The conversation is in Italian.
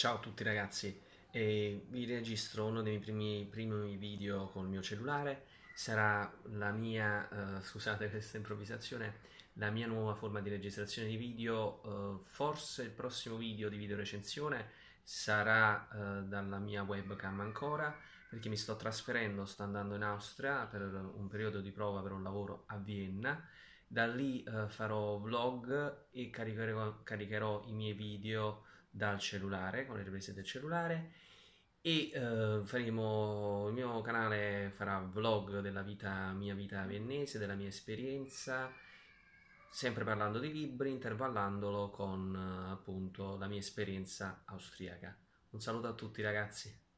Ciao a tutti ragazzi, eh, vi registro uno dei miei primi, primi video col mio cellulare, sarà la mia, eh, scusate questa improvvisazione, la mia nuova forma di registrazione di video, eh, forse il prossimo video di video recensione sarà eh, dalla mia webcam ancora, perché mi sto trasferendo, sto andando in Austria per un periodo di prova per un lavoro a Vienna, da lì eh, farò vlog e caricherò, caricherò i miei video dal cellulare, con le riprese del cellulare e eh, faremo, il mio canale farà vlog della vita, mia vita viennese, della mia esperienza, sempre parlando di libri, intervallandolo con eh, appunto la mia esperienza austriaca. Un saluto a tutti ragazzi.